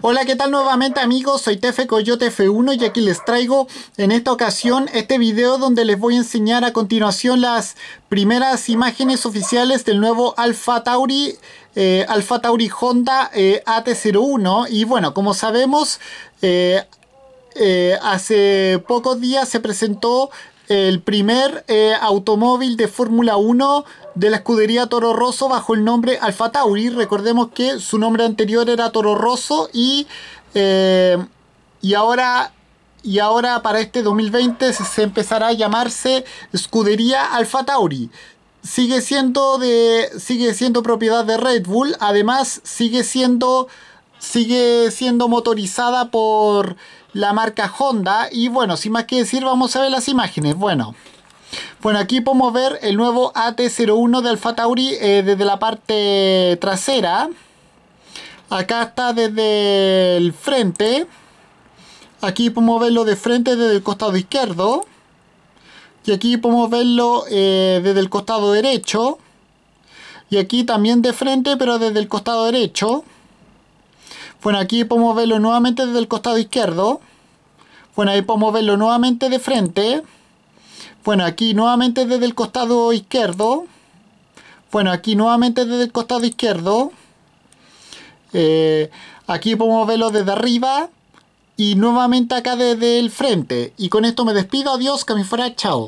Hola, ¿qué tal nuevamente amigos? Soy Tefe Coyote F1 y aquí les traigo en esta ocasión este video donde les voy a enseñar a continuación las primeras imágenes oficiales del nuevo Alpha Tauri eh, Tauri Honda eh, AT01 y bueno, como sabemos eh, hace pocos días se presentó el primer eh, automóvil de Fórmula 1 de la escudería Toro Rosso bajo el nombre Alfa Tauri. Recordemos que su nombre anterior era Toro Rosso y, eh, y ahora... Y ahora para este 2020 se empezará a llamarse Escudería Alfa Tauri sigue siendo de sigue siendo propiedad de Red Bull además sigue siendo sigue siendo motorizada por la marca Honda y bueno, sin más que decir vamos a ver las imágenes, bueno. Bueno, aquí podemos ver el nuevo AT01 de Alfa Tauri eh, desde la parte trasera. Acá está desde el frente. Aquí podemos verlo de frente desde el costado izquierdo. Y aquí podemos verlo eh, desde el costado derecho. Y aquí también de frente, pero desde el costado derecho. Bueno, aquí podemos verlo nuevamente desde el costado izquierdo. Bueno, ahí podemos verlo nuevamente de frente. Bueno, aquí nuevamente desde el costado izquierdo. Bueno, aquí nuevamente desde el costado izquierdo. Eh, aquí podemos verlo desde arriba. Y nuevamente acá desde el frente. Y con esto me despido. Adiós, que me fuera. Chao.